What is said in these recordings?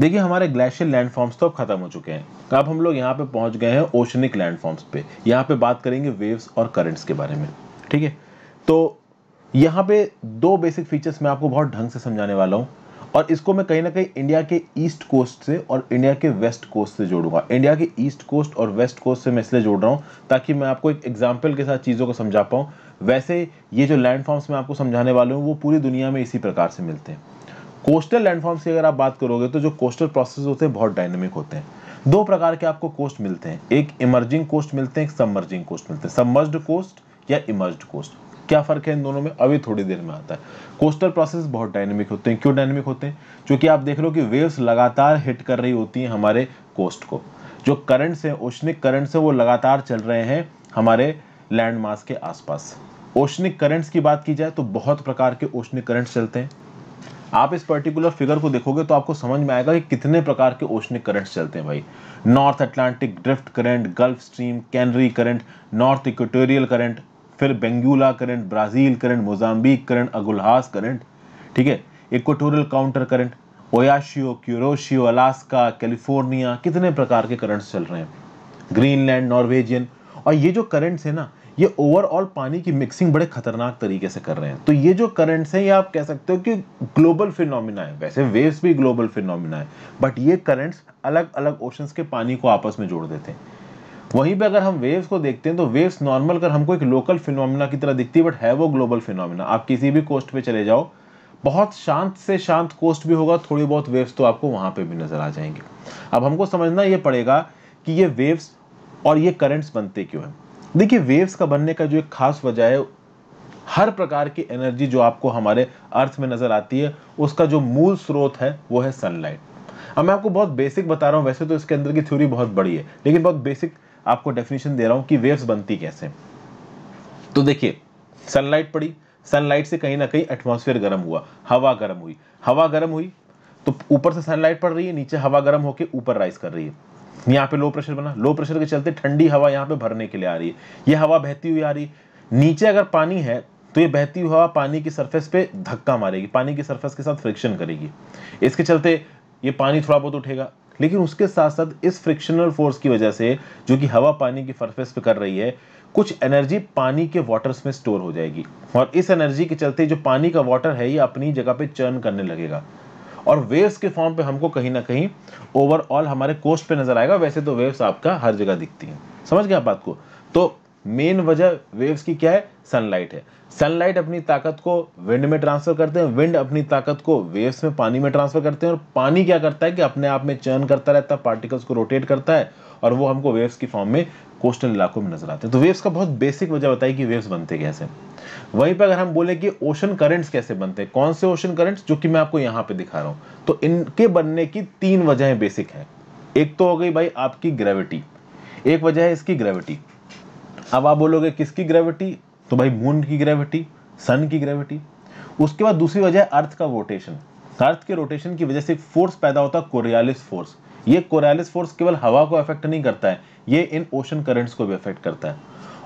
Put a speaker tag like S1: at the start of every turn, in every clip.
S1: देखिए हमारे glacier landforms तो अब खत्म हो चुके हैं अब हम लोग यहाँ पे पहुँच गए हैं ओशनिक लैंडफॉर्म्स पे यहाँ पे बात करेंगे वेव्स और करंट्स के बारे में ठीक है तो यहाँ पे दो बेसिक फीचर्स मैं आपको बहुत ढंग से समझाने वाला हूँ और इसको मैं कहीं ना कहीं इंडिया के ईस्ट कोस्ट से और इंडिया के वेस्ट कोस्ट से जोड़ूंगा इंडिया के ईस्ट कोस्ट और वेस्ट कोस्ट से मैं इसलिए जोड़ रहा हूँ ताकि मैं आपको एक एग्जाम्पल के साथ चीज़ों को समझा पाऊँ वैसे ये जो लैंडफॉर्म्स मैं आपको समझाने वाला हूँ वो पूरी दुनिया में इसी प्रकार से मिलते हैं कोस्टल लैंडफॉर्म्स की अगर आप बात करोगे तो जो कोस्टल प्रोसेस होते हैं बहुत डायनेमिक होते हैं दो प्रकार के आपको कोस्ट मिलते हैं एक इमर्जिंग कोस्ट मिलते हैं एक सबमर्जिंग कोस्ट मिलते हैं सबमर्ज्ड कोस्ट या इमर्ज्ड कोस्ट क्या फ़र्क है इन दोनों में अभी थोड़ी देर में आता है कोस्टल प्रोसेस बहुत डायनेमिक होते हैं क्यों डायनेमिक होते हैं क्योंकि आप देख रहे हो कि वेव्स लगातार हिट कर रही होती हैं हमारे कोस्ट को जो करंट्स हैं ओशनिक करंट्स हैं वो लगातार चल रहे हैं हमारे लैंड मास के आसपास ओशनिक करंट्स की बात की जाए तो बहुत प्रकार के ओशनिक करंट्स चलते हैं आप इस पर्टिकुलर फिगर को देखोगे तो आपको समझ में आएगा कि कितने प्रकार के ओशनिक करंट्स चलते हैं भाई North Atlantic drift current Gulf Stream Canary current North Equatorial current फिर Benguela current Brazil current Mozambique current Agulhas current ठीक है equatorial counter current Oyashio Kuroshio Alaska California कितने प्रकार के करंट्स चल रहे हैं ग्रीनलैंड नॉर्वेजियन और ये जो करंट्स है ना ये ओवरऑल पानी की मिक्सिंग बड़े खतरनाक तरीके से कर रहे हैं तो ये जो करंट्स हैं ये आप कह सकते हो कि ग्लोबल फिनोमिना है वैसे वेव्स भी ग्लोबल फिनोमिना है बट ये करंट्स अलग अलग ओशंस के पानी को आपस में जोड़ देते हैं वहीं पे अगर हम वेव्स को देखते हैं तो वेव्स नॉर्मल कर हमको एक लोकल फिनोमिना की तरह दिखती है बट है वो ग्लोबल फिनोमिना आप किसी भी कोस्ट पर चले जाओ बहुत शांत से शांत कोस्ट भी होगा थोड़ी बहुत वेव्स तो आपको वहाँ पर भी नज़र आ जाएंगे अब हमको समझना ये पड़ेगा कि ये वेव्स और ये करंट्स बनते क्यों हैं देखिए वेव्स का बनने का जो एक खास वजह है हर प्रकार की एनर्जी जो आपको हमारे अर्थ में नज़र आती है उसका जो मूल स्रोत है वो है सनलाइट अब मैं आपको बहुत बेसिक बता रहा हूँ वैसे तो इसके अंदर की थ्योरी बहुत बड़ी है लेकिन बहुत बेसिक आपको डेफिनेशन दे रहा हूँ कि वेव्स बनती कैसे तो देखिए सनलाइट पड़ी सनलाइट से कहीं ना कहीं एटमोसफियर गर्म हुआ हवा गर्म हुई हवा गर्म हुई तो ऊपर से सनलाइट पड़ रही है नीचे हवा गर्म होकर ऊपर राइज कर रही है यहाँ पे लो प्रेशर बना लो प्रेशर के चलते ठंडी हवा यहाँ पे भरने के लिए आ रही है ये हवा बहती हुई आ रही है नीचे अगर पानी है तो ये बहती हुई हवा पानी की सरफेस पे धक्का मारेगी पानी की सरफेस के साथ फ्रिक्शन करेगी इसके चलते ये पानी थोड़ा बहुत उठेगा लेकिन उसके साथ साथ इस फ्रिक्शनल फोर्स की वजह से जो कि हवा पानी की सरफेस पे कर रही है कुछ एनर्जी पानी के वाटर्स में स्टोर हो जाएगी और इस एनर्जी के चलते जो पानी का वाटर है ये अपनी जगह पे चर्न करने लगेगा और वेव्स के फॉर्म पे हमको कहीं ना कहीं ओवरऑल हमारे कोस्ट पे नजर आएगा वैसे तो वेव्स आपका हर जगह दिखती हैं समझ गए आप बात को तो मेन वजह वेव्स की क्या है सनलाइट है सनलाइट अपनी ताकत को विंड में ट्रांसफर करते हैं विंड अपनी ताकत को वेव्स में पानी में ट्रांसफर करते हैं और पानी क्या करता है कि अपने आप में चर्न करता रहता है पार्टिकल्स को रोटेट करता है और वो हमको वेव्स की फॉर्म में कोस्टल इलाकों में नजर आते हैं तो वेव्स का बहुत बेसिक वजह बताई कि वेव्स बनते कैसे वहीं पर अगर हम बोले कि ओशन करंट्स कैसे बनते हैं कौन से ओशन करंट्स जो कि मैं आपको यहाँ पे दिखा रहा हूँ तो इनके बनने की तीन वजहें बेसिक हैं एक तो हो गई भाई आपकी ग्रेविटी एक वजह है इसकी ग्रेविटी अब आप बोलोगे किसकी ग्रेविटी तो भाई मून की ग्रेविटी सन की ग्रेविटी उसके बाद दूसरी वजह है अर्थ का रोटेशन अर्थ के रोटेशन की वजह से एक फोर्स पैदा होता है कोरियालिस फोर्स ये कोरालिस फोर्स केवल हवा को अफेक्ट नहीं करता है ये इन ओशन करेंट्स को भी अफेक्ट करता है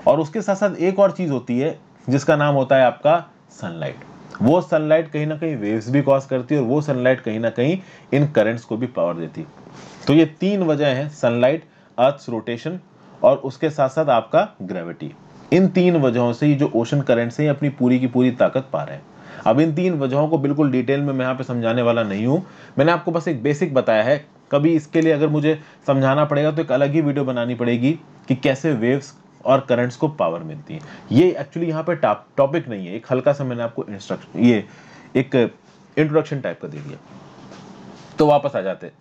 S1: और उसके साथ साथ एक और चीज़ होती है जिसका नाम होता है आपका सनलाइट वो सनलाइट कहीं ना कहीं वेव्स भी कॉज करती है और वो सनलाइट कहीं ना कहीं इन करेंट्स को भी पावर देती है तो ये तीन वजह है सनलाइट अर्थ रोटेशन और उसके साथ साथ आपका ग्रेविटी इन तीन वजहों से ये जो ओशन करेंट्स है अपनी पूरी की पूरी ताकत पा रहे हैं अब इन तीन वजहों को बिल्कुल डिटेल में मैं यहाँ पे समझाने वाला नहीं हूँ मैंने आपको बस एक बेसिक बताया है कभी इसके लिए अगर मुझे समझाना पड़ेगा तो एक अलग ही वीडियो बनानी पड़ेगी कि कैसे वेव्स और करंट्स को पावर मिलती है ये एक्चुअली यहाँ पर टॉपिक नहीं है एक हल्का सा मैंने आपको इंस्ट्रक्शन ये एक इंट्रोडक्शन टाइप का दे दिया तो वापस आ जाते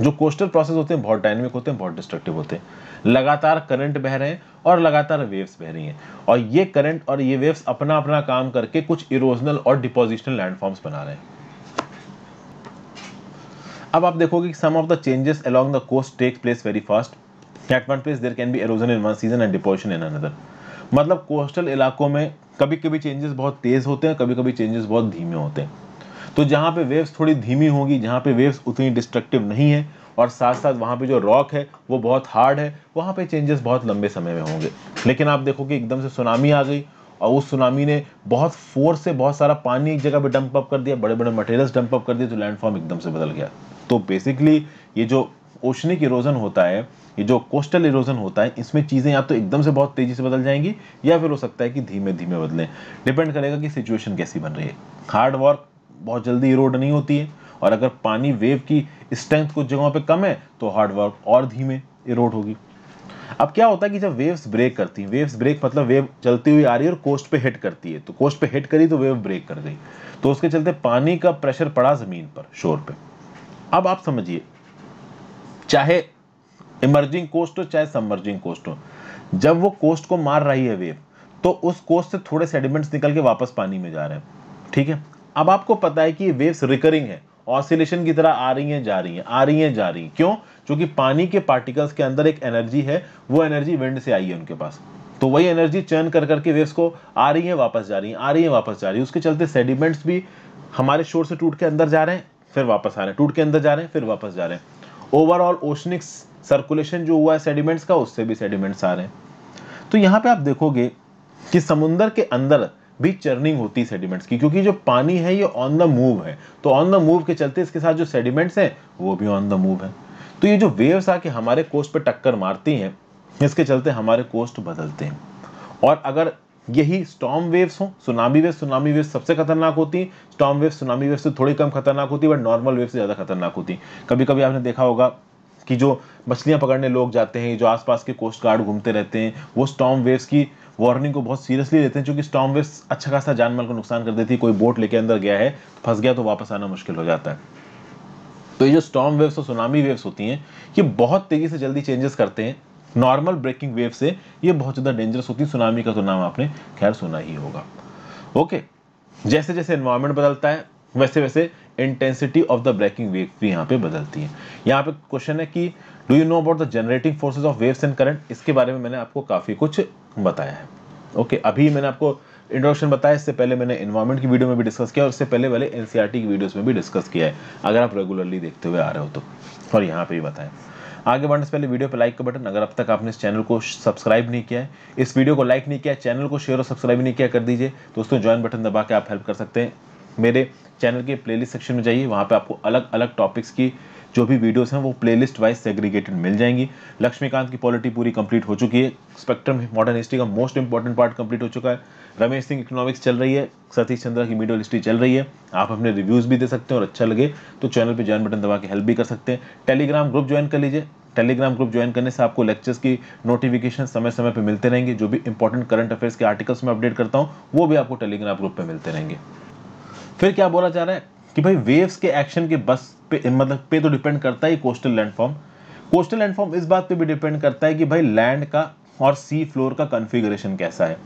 S1: जो कोस्टल प्रोसेस होते हैं बहुत डायनेमिक होते हैं बहुत डिस्ट्रक्टिव होते हैं लगातार करंट बह रहे हैं और लगातार वेव्स बह रही हैं और ये करंट और ये वेव्स अपना अपना काम करके कुछ इरोजनल और डिपोजिशनल लैंडफॉर्म्स बना रहे हैं अब आप देखोगे कि some of the changes along the coast take place very fast at one place there can be erosion in one season and deposition in another मतलब कोस्टल इलाकों में कभी कभी चेंजेस बहुत तेज़ होते हैं कभी कभी चेंजेस बहुत धीमे होते हैं तो जहाँ पे वेव्स थोड़ी धीमी होगी जहाँ पे वेव्स उतनी डिस्ट्रक्टिव नहीं है और साथ साथ वहाँ पे जो रॉक है वो बहुत हार्ड है वहाँ पे चेंजेस बहुत लंबे समय में होंगे लेकिन आप देखो कि एकदम से सुनामी आ गई और उस सुनामी ने बहुत फोर्स से बहुत सारा पानी एक जगह पे डंप अप कर दिया बड़े बड़े मटेरियल्स डंप अप कर दिए तो लैंडफॉर्म एकदम से बदल गया तो बेसिकली ये जो ओशनिक इरोजन होता है ये जो कोस्टल इरोजन होता है इसमें चीज़ें या तो एकदम से बहुत तेज़ी से बदल जाएंगी या फिर हो सकता है कि धीमे धीमे बदलें डिपेंड करेगा कि सिचुएशन कैसी बन रही है हार्ड वर्क बहुत जल्दी इरोड नहीं होती है और अगर पानी वेव की स्ट्रेंथ कुछ जगहों पर कम है तो हार्ड वर्क और धीमे इरोड होगी अब क्या होता है कि जब वेव्स ब्रेक करती हैं वेव्स ब्रेक मतलब वेव चलती हुई आ रही है और कोस्ट पे हिट करती है तो कोस्ट पे हिट करी तो वेव ब्रेक कर गई तो उसके चलते पानी का प्रेशर पड़ा ज़मीन पर शोर पे अब आप समझिए चाहे इमर्जिंग कोस्ट हो चाहे सबमर्जिंग कोस्ट हो जब वो कोस्ट को मार रही है वेव तो उस कोस्ट से थोड़े सेडिमेंट्स निकल के वापस पानी में जा रहे हैं ठीक है अब आपको पता है कि वेव्स रिकरिंग है ऑसिलेशन की तरह आ रही हैं जा रही हैं आ रही हैं जा रही हैं क्यों क्योंकि पानी के पार्टिकल्स के अंदर एक एनर्जी है वो एनर्जी विंड से आई है उनके पास तो वही एनर्जी चर्न कर करके वेव्स को आ रही है वापस जा रही है आ रही है वापस जा रही है उसके चलते सेडिमेंट्स भी हमारे शोर से टूट के अंदर जा रहे हैं फिर वापस आ रहे हैं टूट के अंदर जा रहे हैं फिर वापस जा रहे हैं ओवरऑल ओशनिक सर्कुलेशन जो हुआ है सेडिमेंट्स का उससे भी सेडिमेंट्स आ रहे हैं तो यहाँ पे आप देखोगे कि समुंदर के अंदर भी चर्निंग होती है सेडिमेंट्स की क्योंकि जो पानी है ये ऑन द मूव है तो ऑन द मूव के चलते इसके साथ जो सेडिमेंट्स हैं वो भी ऑन द मूव है तो ये जो वेव्स आके हमारे कोस्ट पर टक्कर मारती हैं इसके चलते हमारे कोस्ट बदलते हैं और अगर यही स्टॉम वेव्स हों सुनामी वेव सुनामी वेव सबसे खतरनाक होती है स्टॉम वेव सुनामी वेव से थोड़ी कम खतरनाक होती है बट नॉर्मल वेव से ज़्यादा खतरनाक होती कभी कभी आपने देखा होगा कि जो मछलियाँ पकड़ने लोग जाते हैं जो आसपास के कोस्ट गार्ड घूमते रहते हैं वो स्टॉम वेव्स की वार्निंग को बहुत सीरियसली लेते हैं क्योंकि स्टॉम वेव्स अच्छा खासा जानमाल को नुकसान कर देती है कोई बोट लेके अंदर गया है फंस गया तो वापस आना मुश्किल हो जाता है तो ये जो स्टॉम वेव्स और सुनामी वेव्स होती हैं ये बहुत तेज़ी से जल्दी चेंजेस करते हैं नॉर्मल ब्रेकिंग वेव से ये बहुत ज़्यादा डेंजरस होती है सुनामी का तो नाम आपने खैर सुना ही होगा ओके जैसे जैसे एनवायरमेंट बदलता है वैसे वैसे intensity of the breaking wave भी यहाँ पे बदलती है यहाँ पे क्वेश्चन है कि do you know about the generating forces of waves and current इसके बारे में मैंने आपको काफ़ी कुछ बताया है ओके okay, अभी मैंने आपको इंट्रोडक्शन बताया इससे पहले मैंने इन्वायरमेंट की वीडियो में भी डिस्कस किया और इससे पहले वाले एन e की वीडियोस में भी डिस्कस किया है अगर आप रेगुलरली देखते हुए आ रहे हो तो और यहाँ पे भी बताएं आगे बढ़ने से पहले वीडियो पर लाइक का बटन अगर अब तक आपने इस चैनल को सब्सक्राइब नहीं किया है इस वीडियो को लाइक नहीं किया चैनल को शेयर और सब्सक्राइब नहीं किया कर दीजिए दोस्तों ज्वाइन बटन दबा के आप हेल्प कर सकते हैं मेरे चैनल के प्लेलिस्ट सेक्शन में जाइए वहाँ पर आपको अलग अलग टॉपिक्स की जो भी वीडियोस हैं वो प्लेलिस्ट वाइज सेग्रीगेटेड मिल जाएंगी लक्ष्मीकांत की पॉलिटी पूरी कंप्लीट हो चुकी है स्पेक्ट्रम मॉडर्न हिस्ट्री का मोस्ट इंपॉर्टेंट पार्ट कंप्लीट हो चुका है रमेश सिंह इकोनॉमिक्स चल रही है सतीश चंद्रा की मीडियो हिस्ट्री चल रही है आप अपने रिव्यूज़ भी दे सकते हैं और अच्छा लगे तो चैनल पर ज्वाइन बटन दबा के हेल्प भी कर सकते हैं टेलीग्राम ग्रुप ज्वाइन कर लीजिए टेलीग्राम ग्रुप ज्वाइन करने से आपको लेक्चर्स की नोटिफिकेशन समय समय पर मिलते रहेंगे जो भी इंपॉर्टेंट करंट अफेयर्स के आर्टिकल्स में अपडेट करता हूँ वो भी आपको टेलीग्राम ग्रुप पर मिलते रहेंगे फिर क्या बोला जा रहा है कि भाई वेव्स के एक्शन के बस पे मतलब पे तो डिपेंड करता है कोस्टल लैंडफॉर्म कोस्टल लैंडफॉर्म इस बात पे भी डिपेंड करता है कि भाई लैंड का और सी फ्लोर का कन्फिग्रेशन कैसा है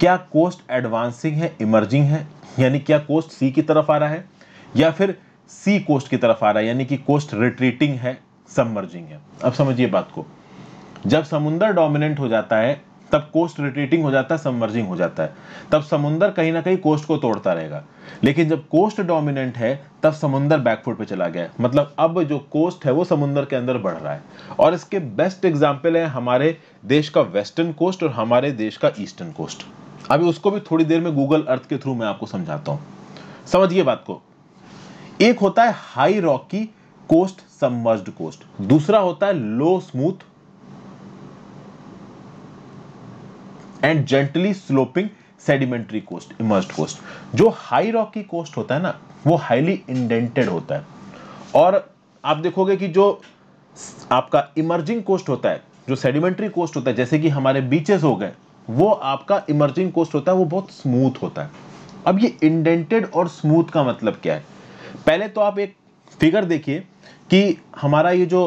S1: क्या कोस्ट एडवांसिंग है इमर्जिंग है यानी क्या कोस्ट सी की तरफ आ रहा है या फिर सी कोस्ट की तरफ आ रहा है यानी कि कोस्ट रिट्रीटिंग है सबमर्जिंग है अब समझिए बात को जब समुंदर डोमिनेंट हो जाता है तब कोस्ट रोटेटिंग हो जाता है सबमर्जिंग हो जाता है तब समुंदर कहीं ना कहीं कोस्ट को तोड़ता रहेगा लेकिन जब कोस्ट डोमिनेंट है तब समुंदर बैकफुट पे चला गया मतलब अब जो कोस्ट है वो समुंदर के अंदर बढ़ रहा है और इसके बेस्ट एग्जाम्पल है हमारे देश का वेस्टर्न कोस्ट और हमारे देश का ईस्टर्न कोस्ट अभी उसको भी थोड़ी देर में गूगल अर्थ के थ्रू मैं आपको समझाता हूँ समझिए बात को एक होता है high rocky coast submerge coast दूसरा होता है low smooth and gently sloping sedimentary coast immersed coast जो हाई रॉक की कोस्ट होता है ना वो हाईली इंडेंटेड होता है और आप देखोगे कि जो आपका इमर्जिंग कोस्ट होता है जो सेडिमेंट्री कोस्ट होता है जैसे कि हमारे बीचेस हो गए वो आपका इमर्जिंग कोस्ट होता है वो बहुत स्मूथ होता है अब ये इंडेंटेड और स्मूथ का मतलब क्या है पहले तो आप एक फिगर देखिए कि हमारा ये जो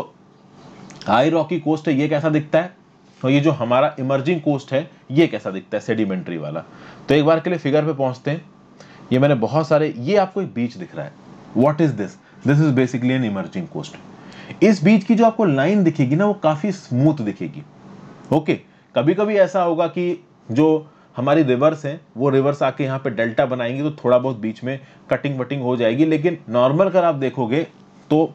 S1: हाई रॉकी कोस्ट है ये कैसा दिखता है तो ये जो हमारा इमर्जिंग कोस्ट है ये कैसा दिखता है सेडिमेंट्री वाला तो एक बार के लिए फिगर पे पहुंचते हैं ये मैंने बहुत सारे ये आपको एक बीच दिख रहा है what is this this is basically an emerging coast इस बीच की जो आपको लाइन दिखेगी ना वो काफी स्मूथ दिखेगी ओके okay, कभी कभी ऐसा होगा कि जो हमारी रिवर्स हैं वो रिवर्स आके यहाँ पे डेल्टा बनाएंगे तो थोड़ा बहुत बीच में कटिंग वटिंग हो जाएगी लेकिन नॉर्मल कर आप देखोगे तो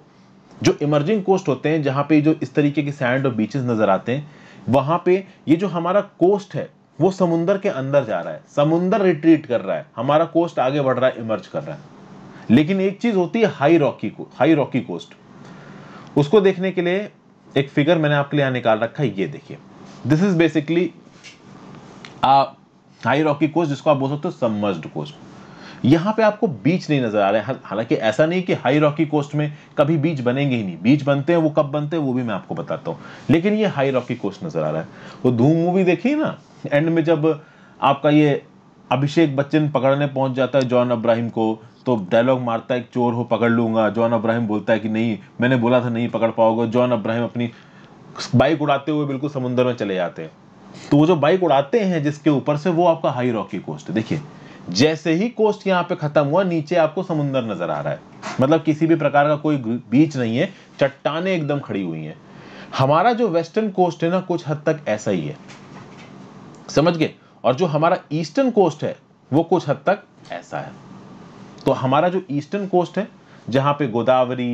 S1: जो इमर्जिंग कोस्ट होते हैं जहाँ पे जो इस तरीके के सैंड और बीचेस नज़र आते हैं वहां पे ये जो हमारा कोस्ट है वो समुन्दर के अंदर जा रहा है समुंदर रिट्रीट कर रहा है हमारा कोस्ट आगे बढ़ रहा है इमर्ज कर रहा है लेकिन एक चीज होती है हाई रॉकी को हाई रॉकी कोस्ट उसको देखने के लिए एक फिगर मैंने आपके लिए यहां निकाल रखा है ये देखिए this is basically high rocky coast जिसको आप बोल सकते हो सबमर्ज्ड कोस्ट यहाँ पे आपको बीच नहीं नजर आ रहा है हालांकि ऐसा नहीं कि हाई रॉकी कोस्ट में कभी बीच बनेंगे ही नहीं बीच बनते हैं वो कब बनते हैं वो भी मैं आपको बताता हूँ लेकिन ये हाई रॉकी कोस्ट नजर आ रहा है वो धूम मूवी देखी ना एंड में जब आपका ये अभिषेक बच्चन पकड़ने पहुंच जाता है जॉन अब्राहिम को तो डायलॉग मारता है चोर हो पकड़ लूंगा जॉन अब्राहिम बोलता है कि नहीं मैंने बोला था नहीं पकड़ पाओगे जॉन अब्राहिम अपनी बाइक उड़ाते हुए बिल्कुल समुद्र में चले जाते हैं तो वो जो बाइक उड़ाते हैं जिसके ऊपर से वो आपका हाई रॉकी कोस्ट है देखिए जैसे ही कोस्ट यहाँ पे खत्म हुआ नीचे आपको समुंदर नजर आ रहा है मतलब किसी भी प्रकार का कोई बीच नहीं है चट्टाने एकदम खड़ी हुई हैं हमारा जो वेस्टर्न कोस्ट है ना कुछ हद तक ऐसा ही है समझ गए और जो हमारा ईस्टर्न कोस्ट है वो कुछ हद तक ऐसा है तो हमारा जो ईस्टर्न कोस्ट है जहां पे गोदावरी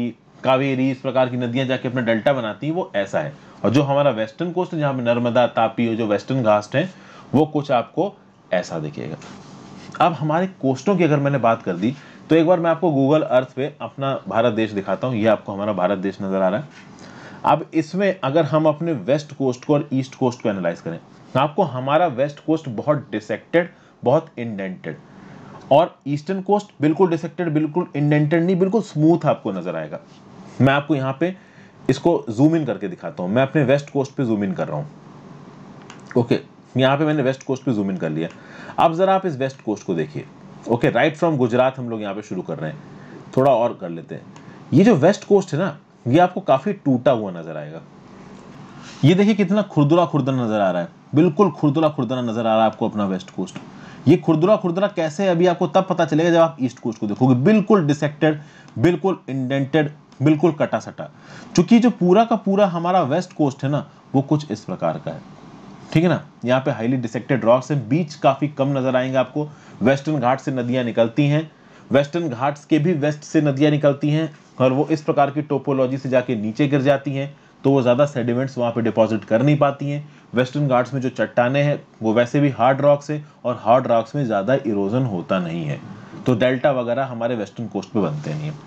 S1: कावेरी इस प्रकार की नदियां जाके अपना डेल्टा बनाती है वो ऐसा है और जो हमारा वेस्टर्न कोस्ट है जहां पे नर्मदा तापी और जो वेस्टर्न घास्ट है वो कुछ आपको ऐसा दिखेगा अब हमारे कोस्टों की अगर मैंने बात कर दी तो एक बार मैं आपको गूगल अर्थ पे अपना भारत देश दिखाता हूँ ये आपको हमारा भारत देश नज़र आ रहा है अब इसमें अगर हम अपने वेस्ट कोस्ट को और ईस्ट कोस्ट को एनालाइज करें तो आपको हमारा वेस्ट कोस्ट बहुत डिसेक्टेड बहुत इंडेंटेड और ईस्टर्न कोस्ट बिल्कुल डिसेक्टेड बिल्कुल इंडेंटेड नहीं बिल्कुल स्मूथ आपको नजर आएगा मैं आपको यहाँ पे इसको जूम इन करके दिखाता हूँ मैं अपने वेस्ट कोस्ट पर जूम इन कर रहा हूँ ओके okay. यहाँ पे मैंने वेस्ट कोस्ट पे जूम इन कर लिया अब ज़रा आप इस वेस्ट कोस्ट को देखिए ओके राइट फ्रॉम गुजरात हम लोग यहाँ पे शुरू कर रहे हैं थोड़ा और कर लेते हैं ये जो वेस्ट कोस्ट है ना ये आपको काफ़ी टूटा हुआ नज़र आएगा ये देखिए कितना खुरदुरा खुरदुरा नज़र आ रहा है बिल्कुल खुरदुरा खुरदुरा नज़र आ रहा है आपको अपना वेस्ट कोस्ट ये खुरदुरा खुरदुरा कैसे अभी आपको तब पता चलेगा जब आप ईस्ट कोस्ट को देखोगे बिल्कुल डिसेक्टेड बिल्कुल इंडेंटेड बिल्कुल कटा सटा चूंकि जो पूरा का पूरा हमारा वेस्ट कोस्ट है ना वो कुछ इस प्रकार का है ठीक है ना यहाँ पे हाईली डिसेक्टेड रॉक्स हैं बीच काफ़ी कम नजर आएंगे आपको वेस्टर्न घाट से नदियाँ निकलती हैं वेस्टर्न घाट्स के भी वेस्ट से नदियाँ निकलती हैं और वो इस प्रकार की टोपोलॉजी से जाके नीचे गिर जाती हैं तो वो ज़्यादा सेडिमेंट्स वहाँ पे डिपॉजिट कर नहीं पाती हैं वेस्टर्न घाट्स में जो चट्टाने हैं वो वैसे भी हार्ड रॉक्स हैं और हार्ड रॉक्स में ज़्यादा इरोजन होता नहीं है तो डेल्टा वगैरह हमारे वेस्टर्न कोस्ट पे बनते नहीं हैं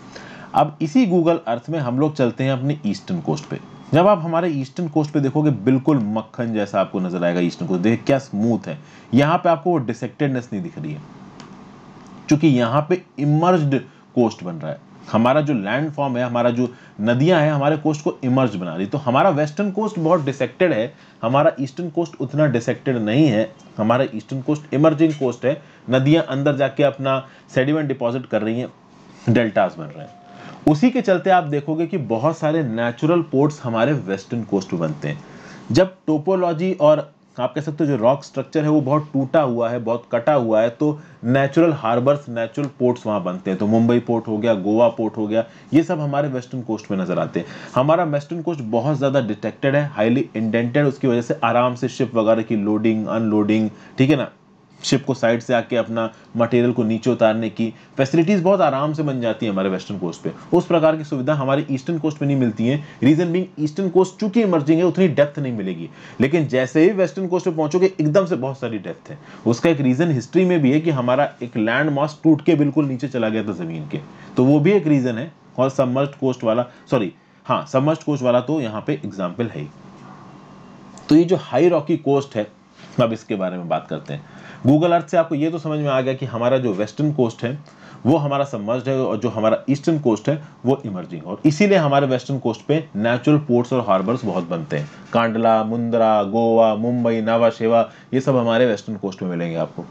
S1: अब इसी गूगल अर्थ में हम लोग चलते हैं अपने ईस्टर्न कोस्ट पे जब आप हमारे ईस्टर्न कोस्ट पे देखोगे बिल्कुल मक्खन जैसा आपको नजर आएगा ईस्टर्न कोस्ट देखिए क्या स्मूथ है यहाँ पे आपको वो डिसेक्टेडनेस नहीं दिख रही है क्योंकि यहाँ पे इमर्ज्ड कोस्ट बन रहा है हमारा जो लैंड फॉर्म है हमारा जो नदियां हैं हमारे कोस्ट को इमर्ज बना रही तो हमारा वेस्टर्न कोस्ट बहुत डिसेक्टेड है हमारा ईस्टर्न कोस्ट उतना डिसेक्टेड नहीं है हमारा ईस्टर्न कोस्ट इमर्जिंग कोस्ट है नदियां अंदर जाके अपना सेडिमेंट डिपॉजिट कर रही हैं डेल्टास बन रहे हैं उसी के चलते आप देखोगे कि बहुत सारे नेचुरल पोर्ट्स हमारे वेस्टर्न कोस्ट में बनते हैं जब टोपोलॉजी और आप कह सकते हो जो रॉक स्ट्रक्चर है वो बहुत टूटा हुआ है बहुत कटा हुआ है तो नेचुरल हार्बर्स नेचुरल पोर्ट्स वहाँ बनते हैं तो मुंबई पोर्ट हो गया गोवा पोर्ट हो गया ये सब हमारे वेस्टर्न कोस्ट में नजर आते हैं हमारा वेस्टर्न कोस्ट बहुत ज़्यादा डिटेक्टेड है हाईली इंडेंटेड उसकी वजह से आराम से शिप वगैरह की लोडिंग अनलोडिंग ठीक है ना शिप को साइड से आके अपना मटेरियल को नीचे उतारने की फैसिलिटीज़ बहुत आराम से बन जाती है हमारे वेस्टर्न कोस्ट पे उस प्रकार की सुविधा हमारे ईस्टर्न कोस्ट में नहीं मिलती है रीजन बिंग ईस्टर्न कोस्ट चूंकि इमर्जिंग है उतनी डेप्थ नहीं मिलेगी लेकिन जैसे ही वेस्टर्न कोस्ट पे पहुंचोगे एकदम से बहुत सारी डेप्थ है उसका एक रीज़न हिस्ट्री में भी है कि हमारा एक लैंड मास टूट के बिल्कुल नीचे चला गया था ज़मीन के तो वो भी एक रीज़न है और सबमर्स्ड कोस्ट वाला सॉरी हाँ सबमर्स्ड कोस्ट वाला तो यहाँ पे एग्जाम्पल है ही तो ये जो हाई रॉकी कोस्ट है अब इसके बारे में बात करते हैं गूगल अर्थ से आपको ये तो समझ में आ गया कि हमारा जो वेस्टर्न कोस्ट है वो हमारा सबमर्ज है और जो हमारा ईस्टर्न कोस्ट है वो इमर्जिंग और इसीलिए हमारे वेस्टर्न कोस्ट पे नेचुरल पोर्ट्स और हार्बर्स बहुत बनते हैं कांडला मुंद्रा गोवा मुंबई नावा शेवा ये सब हमारे वेस्टर्न कोस्ट में मिलेंगे आपको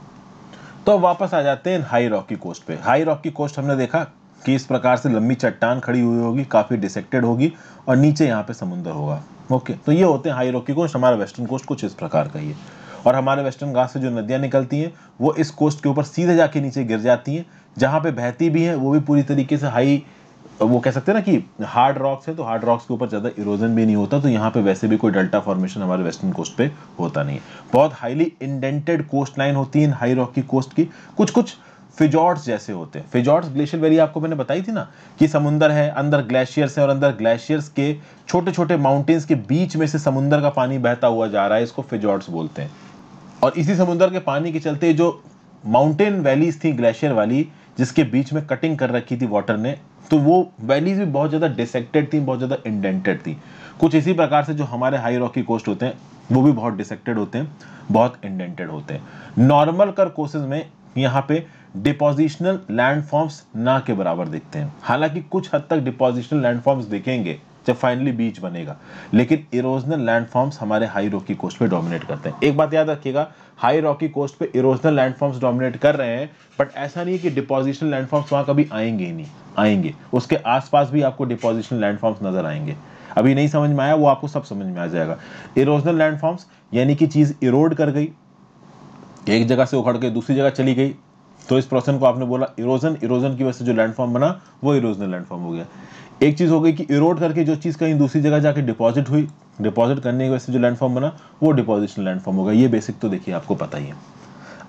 S1: तो अब वापस आ जाते हैं हाई रॉक की कोस्ट पे हाई रॉक की कोस्ट हमने देखा कि इस प्रकार से लंबी चट्टान खड़ी हुई होगी काफ़ी डिसेक्टेड होगी और नीचे यहाँ पे समुंदर होगा ओके तो ये होते हैं हाई रॉक की कोस्ट हमारा वेस्टर्न कोस्ट कुछ इस प्रकार का ही है और हमारे वेस्टर्न घाट से जो नदियाँ निकलती हैं वो इस कोस्ट के ऊपर सीधे जाके नीचे गिर जाती हैं जहाँ पे बहती भी हैं वो भी पूरी तरीके से हाई वो कह सकते हैं ना कि हार्ड रॉक्स है तो हार्ड रॉक्स के ऊपर ज़्यादा इरोजन भी नहीं होता तो यहाँ पे वैसे भी कोई डेल्टा फॉर्मेशन हमारे वेस्टर्न कोस्ट पे होता नहीं है बहुत हाईली इंडेंटेड कोस्ट लाइन होती है इन हाई रॉक की कोस्ट की कुछ कुछ फिजॉर्ड्स जैसे होते हैं फिजॉर्ड्स ग्लेशियर वैली आपको मैंने बताई थी ना कि समुंदर है अंदर ग्लेशियर्स हैं और अंदर ग्लेशियर्स के छोटे छोटे माउंटेन्स के बीच में से समुंदर का पानी बहता हुआ जा रहा है इसको फिजॉर्ड्स बोलते हैं और इसी समुद्र के पानी के चलते जो माउंटेन वैलीज थी ग्लेशियर वाली जिसके बीच में कटिंग कर रखी थी वाटर ने तो वो वैलीज भी बहुत ज़्यादा डिसेक्टेड थी बहुत ज़्यादा इंडेंटेड थी कुछ इसी प्रकार से जो हमारे हाई रॉकी कोस्ट होते हैं वो भी बहुत डिसेक्टेड होते हैं बहुत इंडेंटेड होते हैं नॉर्मल कर कोर्सेज में यहाँ पे डिपोजिशनल लैंडफॉर्म्स ना के बराबर दिखते हैं हालांकि कुछ हद तक डिपोजिशनल लैंडफॉर्म्स दिखेंगे जब फाइनली बीच बनेगा लेकिन इरोजनल लैंडफॉर्म्स हमारे हाई रॉकी कोस्ट पे डोमिनेट करते हैं एक बात याद रखिएगा हाई रॉकी कोस्ट पे इरोजनल लैंडफॉर्म्स डोमिनेट कर रहे हैं बट ऐसा नहीं है कि डिपोजिशनल लैंडफॉर्म्स वहां कभी आएंगे ही नहीं आएंगे उसके आसपास भी आपको डिपोजिशनल लैंडफॉर्म्स नजर आएंगे अभी नहीं समझ में आया वो आपको सब समझ में आ जाएगा इरोजनल लैंडफॉर्म्स यानी कि चीज़ इरोड कर गई एक जगह से उखड़ के दूसरी जगह चली गई तो इस प्रोसेस को आपने बोला इरोजन इरोजन की वजह से जो लैंडफॉर्म बना वो इरोजनल लैंडफॉर्म हो गया एक चीज़ हो गई कि इरोड करके जो चीज़ कहीं दूसरी जगह जाके डिपॉजिट हुई डिपॉजिट करने की वजह से जो लैंडफॉर्म बना वो डिपॉजिशन लैंडफॉर्म होगा ये बेसिक तो देखिए आपको पता ही है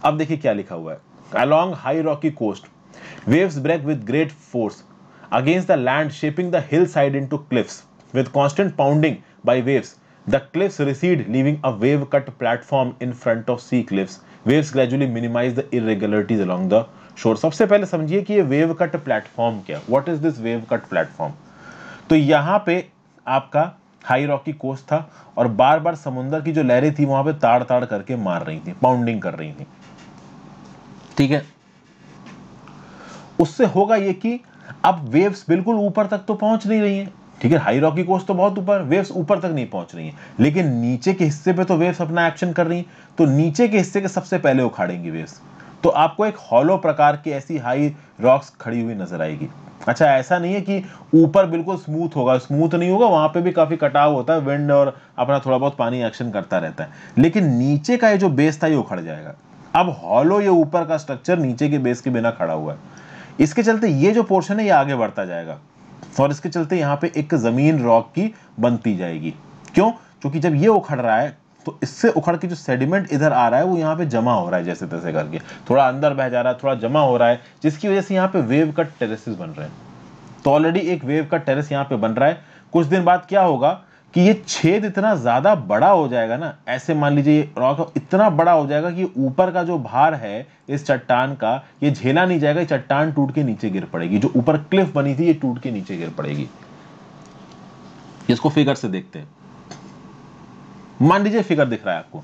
S1: अब देखिए क्या लिखा हुआ है along high rocky coast waves with great force against the land shaping the hill side into cliffs with constant pounding by waves the cliffs recede leaving a wave cut platform in front of sea cliffs waves gradually minimize the irregularities along the shore सबसे पहले समझिए कि ये wave cut platform क्या what is this wave cut platform तो यहाँ पे आपका हाई रॉकी कोस्ट था और बार बार समुंदर की जो लहरें थी वहां पे ताड़ ताड़ करके मार रही थी पाउंडिंग कर रही थी ठीक है उससे होगा ये कि अब वेव्स बिल्कुल ऊपर तक तो पहुंच नहीं रही हैं ठीक है हाई रॉकी कोस्ट तो बहुत ऊपर वेव्स ऊपर तक नहीं पहुंच रही हैं लेकिन नीचे के हिस्से पे तो वेव्स अपना एक्शन कर रही हैं तो नीचे के हिस्से के सबसे पहले उखाड़ेंगी वेव्स तो आपको एक हॉलो प्रकार की ऐसी हाई रॉक्स खड़ी हुई नजर आएगी अच्छा ऐसा नहीं है कि ऊपर बिल्कुल स्मूथ होगा स्मूथ नहीं होगा वहां पे भी काफी कटाव होता है विंड और अपना थोड़ा बहुत पानी एक्शन करता रहता है लेकिन नीचे का ये जो बेस था ये उखड़ जाएगा अब हॉलो ये ऊपर का स्ट्रक्चर नीचे के बेस के बिना खड़ा हुआ है इसके चलते ये जो पोर्शन है ये आगे बढ़ता जाएगा और इसके चलते यहाँ पे एक ज़मीन रॉक की बनती जाएगी क्यों क्योंकि जब ये उखड़ रहा है तो इससे उखड़ के जो सेडिमेंट इधर आ रहा है वो यहाँ पे जमा हो रहा है जैसे तैसे करके थोड़ा अंदर बह जा रहा है थोड़ा जमा हो रहा है जिसकी वजह से यहाँ पे वेव का टेरेसिस बन रहे हैं तो ऑलरेडी एक वेव का टेरेस यहाँ पे बन रहा है कुछ दिन बाद क्या होगा कि ये छेद इतना ज़्यादा बड़ा हो जाएगा ना ऐसे मान लीजिए ये रॉक इतना बड़ा हो जाएगा कि ऊपर का जो भार है इस चट्टान का ये झेला नहीं जाएगा ये चट्टान टूट के नीचे गिर पड़ेगी जो ऊपर क्लिफ बनी थी ये टूट के नीचे गिर पड़ेगी इसको फिगर से देखते हैं मान लीजिए फिगर दिख रहा है आपको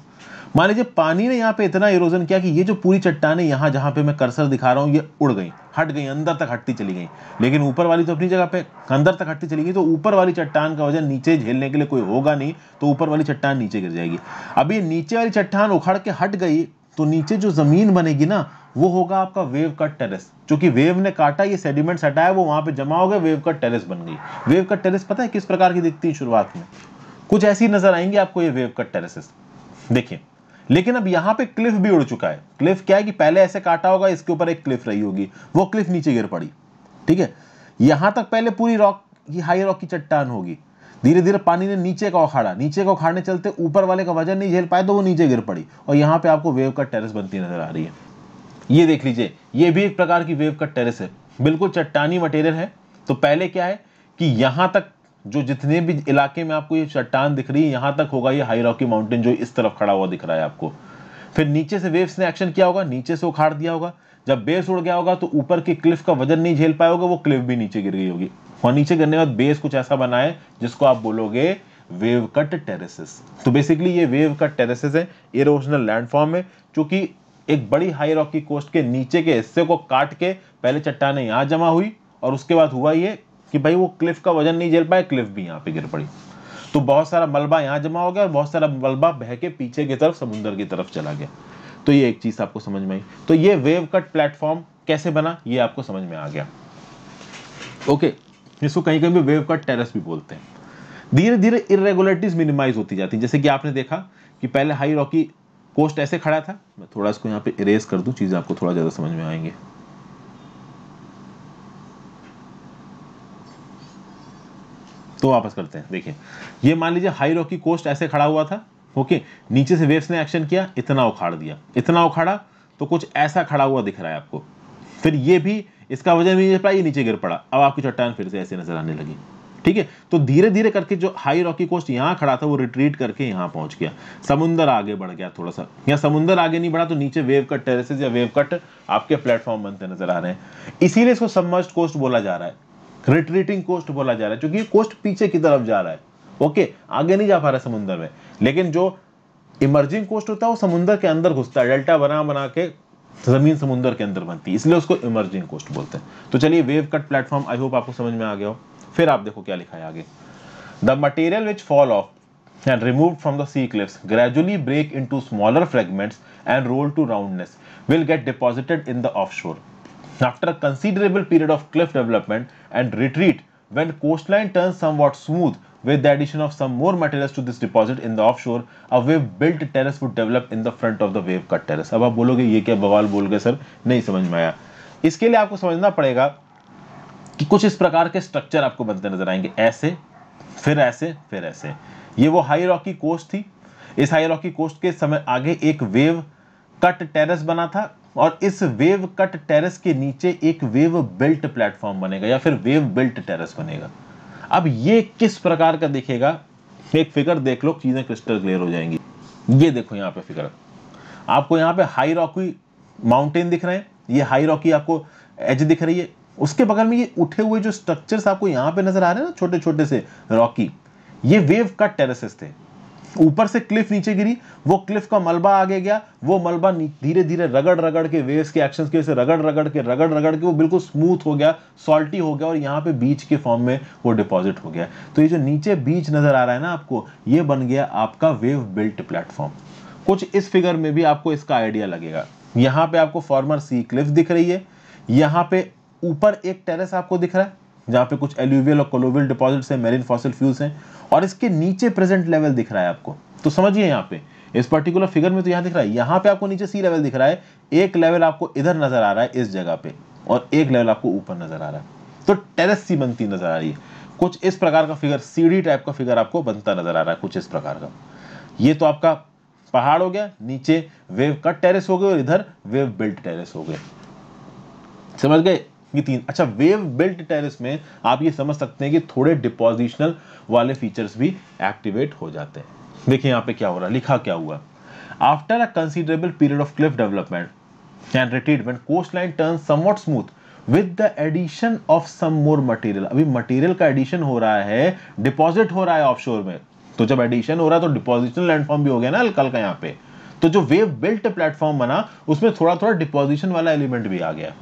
S1: मान लीजिए पानी ने यहाँ पे इतना इरोजन किया कि ये जो पूरी चट्टाने यहाँ जहाँ पे मैं कर्सर दिखा रहा हूँ ये उड़ गई हट गई अंदर तक हटती चली गई लेकिन ऊपर वाली तो अपनी जगह पे अंदर तक हटती चली गई तो ऊपर वाली चट्टान का वजन नीचे झेलने के लिए कोई होगा नहीं तो ऊपर वाली चट्टान नीचे गिर जाएगी अब ये नीचे वाली चट्टान उखड़ के हट गई तो नीचे जो जमीन बनेगी ना वो होगा आपका वेव का टेरेस क्योंकि वेव ने काटा ये सेडिमेंट्स हटाया वो वहां पे जमा हो गया वेव कट टेरेस बन गई वेव कट टेरेस पता है किस प्रकार की दिखती है शुरुआत में कुछ ऐसी नजर आएंगे आपको ये वेव कट टेरेसेस देखिए लेकिन अब यहां पे क्लिफ भी उड़ चुका है क्लिफ क्या है कि पहले ऐसे काटा होगा इसके ऊपर एक क्लिफ रही होगी वो क्लिफ नीचे गिर पड़ी ठीक है यहां तक पहले पूरी रॉक की हाई रॉक की चट्टान होगी धीरे धीरे पानी ने नीचे का उखाड़ा नीचे का उखाड़ने चलते ऊपर वाले का वजन नहीं झेल पाए तो वो नीचे गिर पड़ी और यहां पर आपको वेव कट टेरिस बनती नजर आ रही है ये देख लीजिए ये भी एक प्रकार की वेव कट टेरिस है बिल्कुल चट्टानी मटेरियल है तो पहले क्या है कि यहां तक जो जितने भी इलाके में आपको ये चट्टान दिख रही है यहां तक होगा ये हाई रॉकी माउंटेन जो इस तरफ खड़ा हुआ दिख रहा है आपको फिर नीचे से वेव्स ने एक्शन किया होगा नीचे से उखाड़ दिया होगा जब बेस उड़ गया होगा तो ऊपर के क्लिफ का वजन नहीं झेल पाया होगा वो क्लिफ भी नीचे गिर गई होगी और नीचे गिरने के बाद बेस कुछ ऐसा बनाए जिसको आप बोलोगे वेव कट टेरेसिस तो बेसिकली ये वेव कट टेरेसिस है इरोजनल लैंडफॉर्म है जो कि एक बड़ी हाई रॉकी कोस्ट के नीचे के हिस्से को काट के पहले चट्टाने यहां जमा हुई और उसके बाद हुआ ये कि भाई वो क्लिफ का वजन नहीं झेल पाए क्लिफ भी यहाँ पे गिर पड़ी तो बहुत सारा मलबा यहाँ जमा हो गया और बहुत सारा मलबा बह के पीछे की तरफ समुद्र की तरफ चला गया तो ये एक चीज़ आपको समझ में आई तो ये वेव कट प्लेटफॉर्म कैसे बना ये आपको समझ में आ गया ओके इसको कहीं कहीं भी वेव कट टेरस भी बोलते हैं धीरे धीरे इरेगुलरिटीज मिनिमाइज होती जाती जैसे कि आपने देखा कि पहले हाई रॉकी कोस्ट ऐसे खड़ा था मैं थोड़ा इसको यहाँ पे इरेज कर दूँ चीज़ें आपको थोड़ा ज़्यादा समझ में आएंगे तो वापस करते हैं देखिए ये मान लीजिए हाई रॉक की कोस्ट ऐसे खड़ा हुआ था ओके नीचे से वेव्स ने एक्शन किया इतना उखाड़ दिया इतना उखाड़ा तो कुछ ऐसा खड़ा हुआ दिख रहा है आपको फिर ये भी इसका वजह भी पड़ा ये नीचे गिर पड़ा अब आपकी चट्टान फिर से ऐसे नजर आने लगी ठीक है तो धीरे धीरे करके जो हाई रॉकी कोस्ट यहाँ खड़ा था वो रिट्रीट करके यहाँ पहुंच गया समुंदर आगे बढ़ गया थोड़ा सा या समुंदर आगे नहीं बढ़ा तो नीचे वेव कट टेरेसेस या वेव कट आपके प्लेटफॉर्म बनते नजर आ रहे हैं इसीलिए इसको सबमर्ज कोस्ट बोला जा रहा है रिट्रीटिंग कोस्ट बोला जा रहा है क्योंकि ये कोस्ट पीछे की तरफ जा रहा है ओके आगे नहीं जा पा रहा समुद्र में लेकिन जो इमर्जिंग कोस्ट होता है वो समुद्र के अंदर घुसता है डेल्टा बना बना के जमीन समुद्र के अंदर बनती है इसलिए उसको इमर्जिंग कोस्ट बोलते हैं तो चलिए wave cut platform I hope आपको समझ में आ गया हो फिर आप देखो क्या लिखा है आगे the material which fall off and remove from from cliffs gradually break into smaller smaller and roll to roundness will get deposited in the off shore After a considerable period of cliff development and retreat, when coastline turns somewhat smooth with the addition of some more materials to this deposit in the offshore, a wave built terrace would develop in the front of the wave cut terrace. अब आप बोलोगे ये क्या बवाल बोल गए sir नहीं समझ में आया इसके लिए आपको समझना पड़ेगा कि कुछ इस प्रकार के स्ट्रक्चर आपको बनते नजर आएंगे ऐसे फिर ऐसे फिर ऐसे ये वो हाई रॉकी कोस्ट थी इस हाई रॉकी कोस्ट के समय आगे एक वेव कट टेरेस बना था और इस वेव कट टेरेस के नीचे एक वेव बिल्ट प्लेटफॉर्म बनेगा या फिर वेव बिल्ट टेरेस बनेगा अब ये किस प्रकार का दिखेगा एक फिगर देख लो चीज़ें क्रिस्टल क्लियर हो जाएंगी ये देखो यहाँ पे फिगर आपको यहाँ पे हाई रॉकी माउंटेन दिख रहे हैं ये हाई रॉकी आपको एज दिख रही है उसके बगल में ये उठे हुए जो स्ट्रक्चर्स आपको यहाँ पे नजर आ रहे हैं ना छोटे छोटे से रॉकी ये वेव कट टेरेसेस थे ऊपर से क्लिफ नीचे गिरी वो क्लिफ का मलबा आगे गया वो मलबा धीरे धीरे रगड़ रगड़ के वेव्स के एक्शन की वजह से रगड़ रगड़ के रगड़ रगड़ के वो बिल्कुल स्मूथ हो गया सॉल्टी हो गया और यहाँ पे बीच के फॉर्म में वो डिपॉजिट हो गया तो ये जो नीचे बीच नजर आ रहा है ना आपको ये बन गया आपका वेव बिल्ट प्लेटफॉर्म कुछ इस फिगर में भी आपको इसका आइडिया लगेगा यहाँ पे आपको फॉर्मर सी क्लिफ दिख रही है यहाँ पे ऊपर एक टेरेस आपको दिख रहा है जहाँ पे कुछ एल्यूवियल और कोलोवियल डिपॉजिट्स हैं मेरिन फॉसिल फ्यूल्स हैं और इसके नीचे प्रेजेंट लेवल दिख रहा है आपको तो समझिए यहाँ पे इस पर्टिकुलर फिगर में तो यहाँ दिख रहा है यहाँ पे आपको नीचे सी लेवल दिख रहा है एक लेवल आपको इधर नजर आ रहा है इस जगह पे और एक लेवल आपको ऊपर नजर आ रहा है तो टेरेस सी बनती नजर आ रही है कुछ इस प्रकार का फिगर सीढ़ी टाइप का फिगर आपको बनता नजर आ रहा है कुछ इस प्रकार का ये तो आपका पहाड़ हो गया नीचे वेव कट टेरेस हो गए और इधर वेव बिल्ट टेरेस हो गए समझ गए ये तीन अच्छा वेव बिल्ट टेरिस में आप ये समझ सकते हैं कि थोड़े डिपोजिशनल वाले फीचर्स भी एक्टिवेट हो जाते हैं देखिए यहाँ पे क्या हो रहा लिखा क्या हुआ after a considerable period of cliff development and retreatment coast line turn somewhat smooth with the addition of some more material अभी मटीरियल का एडिशन हो रहा है डिपॉजिट हो रहा है ऑफशोर में तो जब एडिशन हो रहा है तो डिपोजिशन लैंडफॉर्म भी हो गया ना अलकल का यहाँ पे तो जो वेव बिल्ट प्लेटफॉर्म बना उसमें थोड़ा थोड़ा डिपोजिशन वाला एलिमेंट भी आ गया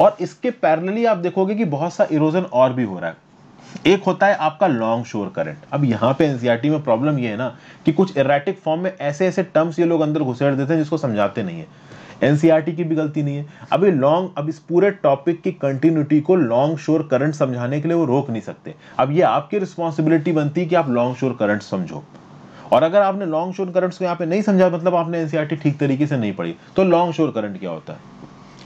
S1: और इसके पैरेलली आप देखोगे कि बहुत सा इरोजन और भी हो रहा है एक होता है आपका लॉन्ग शोर करंट अब यहां पे एनसीईआरटी e में प्रॉब्लम ये है ना कि कुछ इरेटिक फॉर्म में ऐसे ऐसे टर्म्स ये लोग अंदर घुसेड़ देते हैं जिसको समझाते नहीं है एनसीईआरटी e की भी गलती नहीं है अभी लॉन्ग अब इस पूरे टॉपिक की कंटिन्यूटी को लॉन्ग शोर करंट समझाने के लिए वो रोक नहीं सकते अब ये आपकी रिस्पॉन्सिबिलिटी बनती है कि आप लॉन्ग शोर करंट समझो और अगर आपने लॉन्ग शोर करंट्स को यहाँ पे नहीं समझा मतलब आपने एनसीईआरटी e ठीक तरीके से नहीं पढ़ी तो लॉन्ग शोर करंट क्या होता है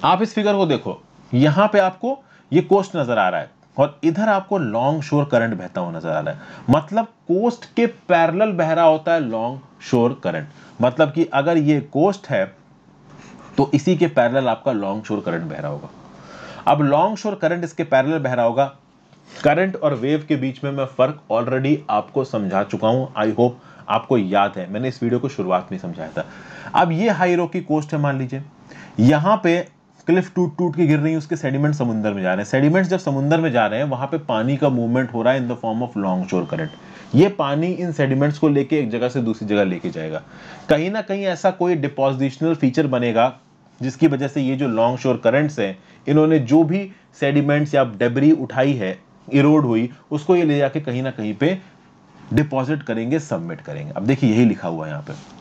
S1: आप इस फिगर को देखो यहां पे आपको ये कोस्ट नजर आ रहा है और इधर आपको लॉन्ग शोर करंट बहता हुआ नजर आ रहा है मतलब कोस्ट के पैरल बह रहा होता है लॉन्ग शोर करंट मतलब कि अगर ये कोस्ट है तो इसी के पैरल आपका लॉन्ग शोर करंट बह रहा होगा अब लॉन्ग शोर करंट इसके पैरल बह रहा होगा करंट और वेव के बीच में मैं फर्क ऑलरेडी आपको समझा चुका हूं आई होप आपको याद है मैंने इस वीडियो को शुरुआत में समझाया था अब ये हाईरो की कोस्ट है मान लीजिए यहां पे क्लिफ टूट टूट के गिर रही है उसके सेडिमेंट समुद्र में जा रहे हैं सेडिमेंट्स जब समुद्र में जा रहे हैं वहां पे पानी का मूवमेंट हो रहा है in the form of long shore current ये पानी इन सेडिमेंट्स को लेके एक जगह से दूसरी जगह लेके जाएगा कहीं ना कहीं ऐसा कोई डिपोजिशनल फीचर बनेगा जिसकी वजह से ये जो लॉन्ग शोर करंट्स हैं इन्होंने जो भी सेडिमेंट्स या डेबरी उठाई है इरोड हुई उसको ये ले जाके कहीं ना कहीं पे डिपॉजिट करेंगे सबमिट करेंगे अब देखिए यही लिखा हुआ है यहाँ पे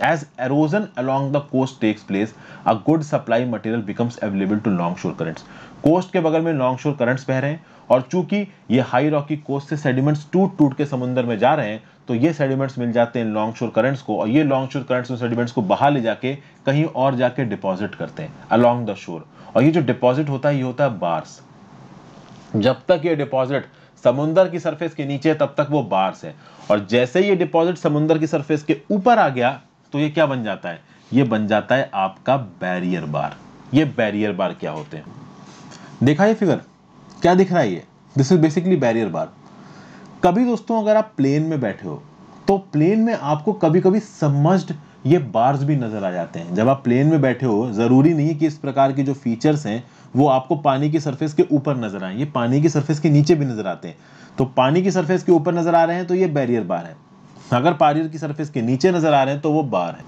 S1: As erosion along the coast takes place, a good supply material becomes available to longshore currents. Coast के बगल में लॉन्गशोर करंट्स बह रहे हैं और चूंकि ये हाई रॉकी कोस्ट से सेडिमेंट्स टूट टूट के समुद्र में जा रहे हैं तो ये सेडिमेंट्स मिल जाते हैं लॉन्ग शोर करंट्स को और ये लॉन्ग शोर करंट्स उन सेडिमेंट्स को बाहर ले जाके कहीं और जाके डिपॉजिट करते हैं अलॉन्ग द शोर और ये जो डिपॉजिट होता है ये होता है बार्स जब तक ये डिपॉजिट समुंदर की सरफेस के नीचे तब तक वो बार्स है और जैसे ये डिपॉजिट समुंदर की सरफेस के ऊपर आ गया तो ये क्या बन जाता है ये बन जाता है आपका बैरियर बार ये बैरियर बार क्या होते हैं देखा ये फिगर क्या दिख रहा है ये this is basically barrier bar कभी दोस्तों अगर आप प्लेन में बैठे हो तो प्लेन में आपको कभी कभी समझ ये बार्स भी नज़र आ जाते हैं जब आप प्लेन में बैठे हो ज़रूरी नहीं है कि इस प्रकार के जो फीचर्स हैं वो आपको पानी की सरफेस के ऊपर नज़र आए ये पानी की सरफेस के नीचे भी नज़र आते हैं तो पानी की सरफेस के ऊपर नज़र आ रहे हैं तो ये बैरियर बार है अगर पारियर की सरफेस के नीचे नज़र आ रहे हैं तो वो बार है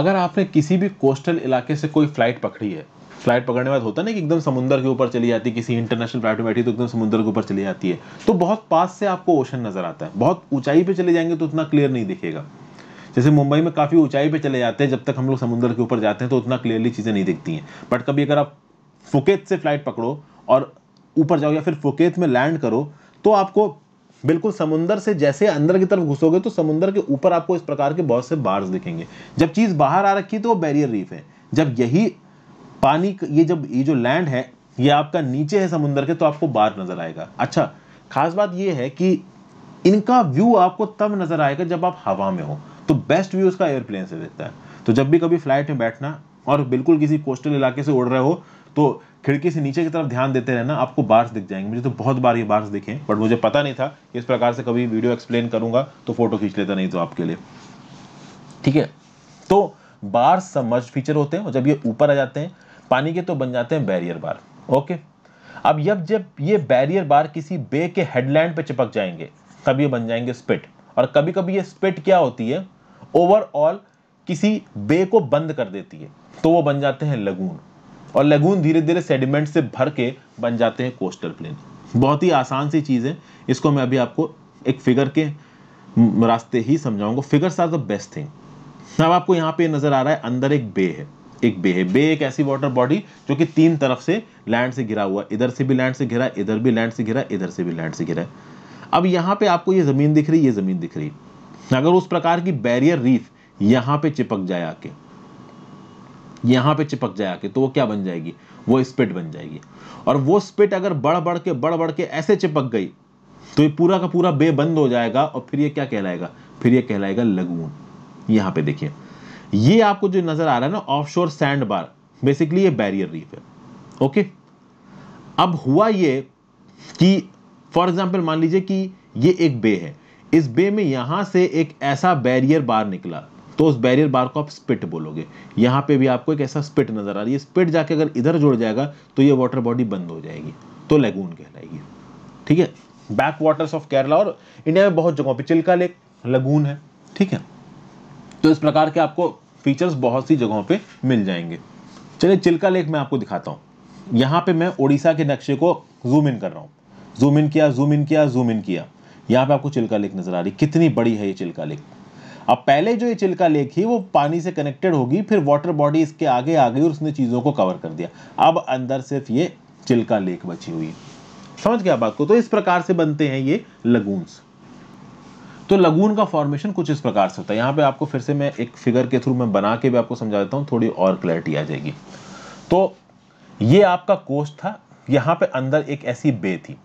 S1: अगर आपने किसी भी कोस्टल इलाके से कोई फ्लाइट पकड़ी है फ्लाइट पकड़ने के बाद होता ना कि एकदम समुद्र के ऊपर चली जाती है किसी इंटरनेशनल फ्लाइट में बैठी तो एकदम समुद्र के ऊपर चली जाती है तो बहुत पास से आपको ओशन नज़र आता है बहुत ऊंचाई पे चले जाएंगे तो उतना क्लियर नहीं दिखेगा जैसे मुंबई में काफ़ी ऊंचाई पे चले जाते हैं जब तक हम लोग समुद्र के ऊपर जाते हैं तो उतना क्लियरली चीज़ें नहीं दिखती हैं बट कभी अगर आप फुकेत से फ्लाइट पकड़ो और ऊपर जाओ या फिर फुकेत में लैंड करो तो आपको बिल्कुल समुंदर से जैसे अंदर की तरफ घुसोगे तो समुंदर के ऊपर आपको इस प्रकार के बहुत से बार्स दिखेंगे जब चीज़ बाहर आ रखी है तो वो बैरियर रीफ है जब यही पानी ये जब ये जो लैंड है ये आपका नीचे है समुंदर के तो आपको बार नज़र आएगा अच्छा खास बात ये है कि इनका व्यू आपको तब नज़र आएगा जब आप हवा में हो तो बेस्ट व्यू उसका एयरप्लेन से देता है तो जब भी कभी फ्लाइट में बैठना और बिल्कुल किसी कोस्टल इलाके से उड़ रहे हो तो खिड़की से नीचे की तरफ ध्यान देते रहना आपको बार्स दिख जाएंगे मुझे तो बहुत बार ये बार्स दिखे बट मुझे पता नहीं था इस प्रकार से कभी वीडियो एक्सप्लेन करूंगा तो फोटो खींच लेता नहीं तो आपके लिए ठीक है तो बार समझ फीचर होते हैं और जब ये ऊपर आ जाते हैं पानी के तो बन जाते हैं बैरियर बार ओके अब जब जब ये बैरियर बार किसी बे के हेडलैंड पे चिपक जाएंगे तब ये बन जाएंगे स्पिट और कभी कभी ये स्पिट क्या होती है ओवरऑल किसी बे को बंद कर देती है तो वो बन जाते हैं लगून और लगून धीरे धीरे सेडिमेंट से भर के बन जाते हैं कोस्टल प्लेन बहुत ही आसान सी चीज़ है इसको मैं अभी आपको एक फिगर के रास्ते ही समझाऊंगा figures are the best thing अब आपको यहाँ पे नज़र आ रहा है अंदर एक बे है एक बे है बे एक ऐसी वाटर बॉडी जो कि तीन तरफ से लैंड से घिरा हुआ इधर से भी लैंड से घिरा इधर भी लैंड से घिरा इधर से भी लैंड से घिरा अब यहाँ पे आपको ये ज़मीन दिख रही ये ज़मीन दिख रही अगर उस प्रकार की बैरियर रीफ यहाँ पे चिपक जाए आके यहाँ पे चिपक जाए आके तो वो क्या बन जाएगी वो स्पिट बन जाएगी और वो स्पिट अगर बढ़ बढ़ के बढ़ बढ़ के ऐसे चिपक गई तो ये पूरा का पूरा बे बंद हो जाएगा और फिर ये क्या कहलाएगा फिर ये कहलाएगा लगून यहाँ पे देखिए ये आपको जो नजर आ रहा है ना ऑफशोर सैंड बार बेसिकली ये बैरियर रीफ है ओके अब हुआ ये कि फॉर एग्जाम्पल मान लीजिए कि ये एक बे है इस बे में यहां से एक ऐसा बैरियर बार निकला तो उस बैरियर बार को आप स्पिट बोलोगे यहाँ पे भी आपको एक ऐसा स्पिट नज़र आ रही है स्पिट जाके अगर इधर जुड़ जाएगा तो ये वाटर बॉडी बंद हो जाएगी तो लेगून कहलाएगी ठीक है बैक वाटर्स ऑफ केरला और इंडिया में बहुत जगहों पर चिल्का लेक लगून है ठीक है तो इस प्रकार के आपको फीचर्स बहुत सी जगहों पे मिल जाएंगे चलिए चिल्का लेक मैं आपको दिखाता हूँ यहाँ पे मैं ओडिशा के नक्शे को जूम इन कर रहा हूँ जूम इन किया जूम इन किया जूम इन किया यहाँ पे आपको चिल्का लेक नज़र आ रही कितनी बड़ी है ये चिल्का लेक अब पहले जो ये चिल्का लेक थी वो पानी से कनेक्टेड होगी फिर वाटर बॉडी इसके आगे आ गई और उसने चीज़ों को कवर कर दिया अब अंदर सिर्फ ये चिल्का लेक बची हुई समझ गया बात को तो इस प्रकार से बनते हैं ये लगून्स तो लगून का फॉर्मेशन कुछ इस प्रकार से होता है यहाँ पे आपको फिर से मैं एक फिगर के थ्रू मैं बना के भी आपको समझा देता हूँ थोड़ी और क्लैरिटी आ जाएगी तो ये आपका कोस्ट था यहाँ पे अंदर एक ऐसी बे थी